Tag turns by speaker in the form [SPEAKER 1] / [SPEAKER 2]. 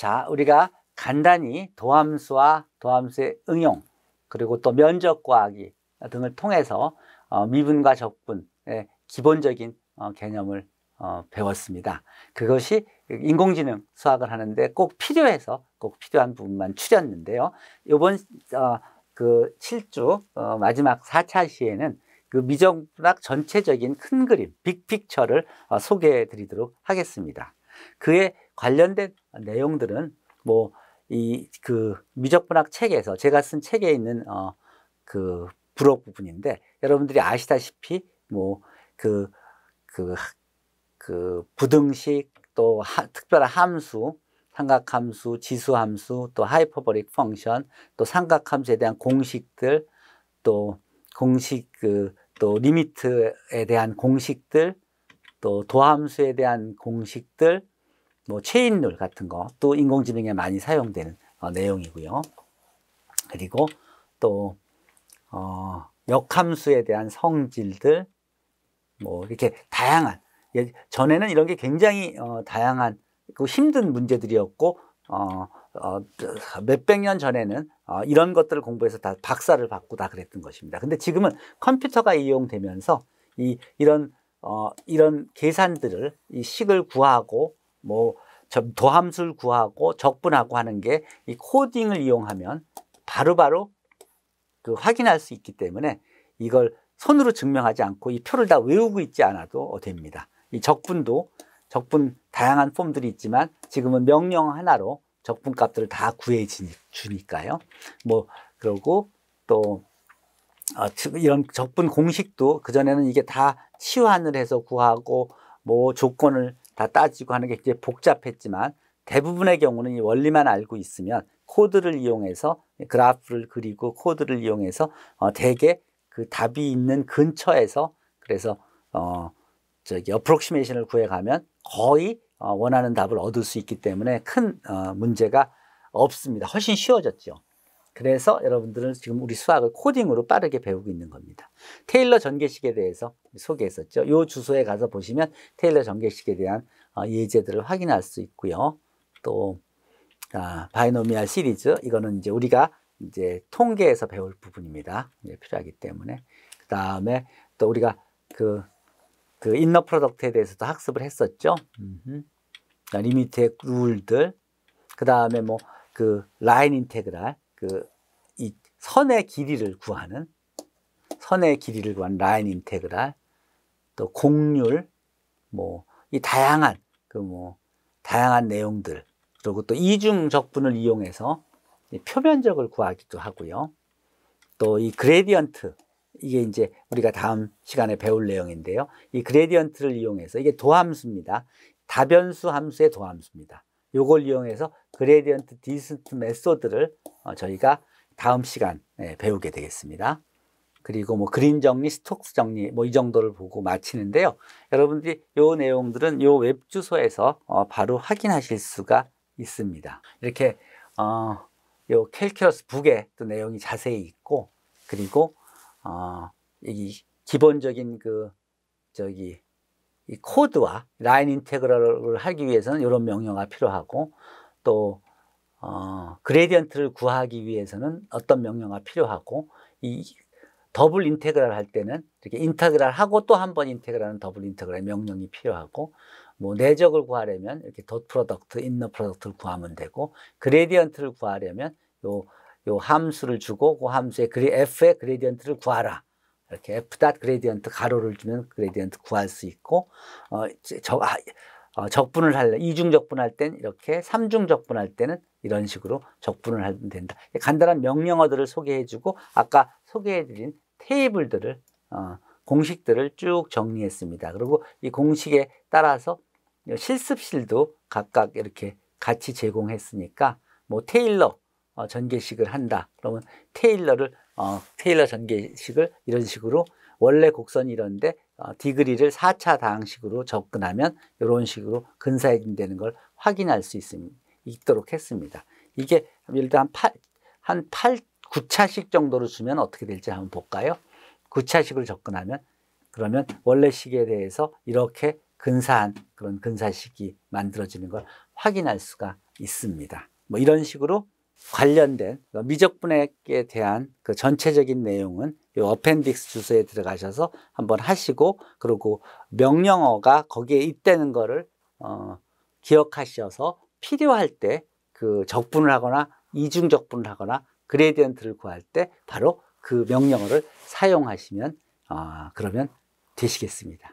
[SPEAKER 1] 자, 우리가 간단히 도함수와 도함수의 응용 그리고 또 면적 과학이 등을 통해서 어, 미분과 적분의 기본적인 어, 개념을 어, 배웠습니다. 그것이 인공지능 수학을 하는데 꼭 필요해서 꼭 필요한 부분만 추렸는데요. 이번 그 7주 마지막 4차 시에는 그 미정분학 전체적인 큰 그림, 빅픽처를 소개해 드리도록 하겠습니다. 그의 관련된 내용들은 뭐 이 그 미적분학 책에서 제가 쓴 책에 있는 어그 부록 부분인데 여러분들이 아시다시피 뭐 그 그 그, 그 부등식 또 하, 특별한 함수 삼각함수, 지수함수, 또 하이퍼버릭 펑션, 또 삼각함수에 대한 공식들, 또 공식 그 또 리미트에 대한 공식들, 또 도함수에 대한 공식들, 뭐 체인룰 같은 거 또 인공지능에 많이 사용되는 어, 내용이고요. 그리고 또 어, 역함수에 대한 성질들 뭐 이렇게 다양한 예, 전에는 이런 게 굉장히 어, 다양한 그 힘든 문제들이었고 어, 어, 몇백 년 전에는 어, 이런 것들을 공부해서 다 박사를 받고 다 그랬던 것입니다. 근데 지금은 컴퓨터가 이용되면서 이 이런 어, 이런 계산들을 이 식을 구하고 뭐 도함수를 구하고 적분하고 하는 게 이 코딩을 이용하면 바로바로 그 확인할 수 있기 때문에 이걸 손으로 증명하지 않고 이 표를 다 외우고 있지 않아도 됩니다. 이 적분도 적분 다양한 폼들이 있지만 지금은 명령 하나로 적분 값들을 다 구해 주니까요. 뭐 그러고 또 어, 이런 적분 공식도 그전에는 이게 다 치환을 해서 구하고 뭐 조건을 다 따지고 하는 게 굉장히 복잡했지만 대부분의 경우는 이 원리만 알고 있으면 코드를 이용해서 그래프를 그리고 코드를 이용해서 어, 대개 그 답이 있는 근처에서 그래서 어 저기 어프로시메이션을 구해가면 거의 어, 원하는 답을 얻을 수 있기 때문에 큰 어, 문제가 없습니다. 훨씬 쉬워졌죠. 그래서 여러분들은 지금 우리 수학을 코딩으로 빠르게 배우고 있는 겁니다. 테일러 전개식에 대해서 소개했었죠. 이 주소에 가서 보시면 테일러 전개식에 대한 어, 예제들을 확인할 수 있고요. 또 아, 바이노미얼 시리즈 이거는 이제 우리가 이제 통계에서 배울 부분입니다. 예, 필요하기 때문에 그 다음에 또 우리가 그, 그 인너 프로덕트에 대해서도 학습을 했었죠. 리미트의 룰들 뭐 그 다음에 뭐 그 라인 인테그랄 그 이 선의 길이를 구하는 선의 길이를 구한 라인 인테그랄, 또곡률 뭐, 이 다양한, 그 뭐, 다양한 내용들, 그리고 또 이중 적분을 이용해서 표면적을 구하기도 하고요. 또 이 그레디언트, 이게 이제 우리가 다음 시간에 배울 내용인데요. 이 그레디언트를 이용해서, 이게 도함수입니다. 다변수 함수의 도함수입니다. 요걸 이용해서 그레디언트 디스트 메소드를 어, 저희가 다음 시간에 배우게 되겠습니다. 그리고 뭐 그린 정리, 스톡스 정리 뭐 이 정도를 보고 마치는데요. 여러분들이 요 내용들은 요 웹 주소에서 어 바로 확인하실 수가 있습니다. 이렇게 어, 요 캘큘러스 북에 또 내용이 자세히 있고 그리고 어, 이 기본적인 그 저기 이 코드와 라인 인테그럴을 하기 위해서는 이런 명령어 필요하고 또 어, 그레디언트를 구하기 위해서는 어떤 명령어 필요하고 이 더블 인테그랄 할 때는 이렇게 인테그랄 하고 또 한 번 인테그랄하는 더블 인테그랄 명령이 필요하고 뭐 내적을 구하려면 이렇게 덧 프로덕트, 인너 프로덕트를 구하면 되고 그레디언트를 구하려면 요 요 함수를 주고 그 함수의 그리 f의 그레디언트를 구하라. 이렇게 f 닷 그레디언트 가로를 주면 그레디언트 구할 수 있고 어저 아, 어, 적분을 할래 이중 적분할 땐 이렇게 삼중 적분할 때는 이런 식으로 적분을 하면 된다. 간단한 명령어들을 소개해주고 아까 소개해드린 테이블들을 어, 공식들을 쭉 정리했습니다. 그리고 이 공식에 따라서 실습실도 각각 이렇게 같이 제공했으니까 뭐 테일러 어, 전개식을 한다. 그러면 테일러를 어, 테일러 전개식을 이런 식으로 원래 곡선이 이런데 어, 디그리를 4차 다항식으로 접근하면 이런 식으로 근사해진다는 걸 확인할 수 있음, 있도록 했습니다. 이게 예를 한 8, 한 8, 9차식 정도로 주면 어떻게 될지 한번 볼까요? 9차식을 접근하면 그러면 원래 식에 대해서 이렇게 근사한 그런 근사식이 만들어지는 걸 확인할 수가 있습니다. 뭐 이런 식으로 관련된 미적분액에 대한 그 전체적인 내용은 이 어펜딕스 주소에 들어가셔서 한번 하시고 그리고 명령어가 거기에 있다는 거를 어, 기억하셔서 필요할 때 그 적분을 하거나 이중 적분을 하거나 그레디언트를 구할 때 바로 그 명령어를 사용하시면 어, 그러면 되시겠습니다.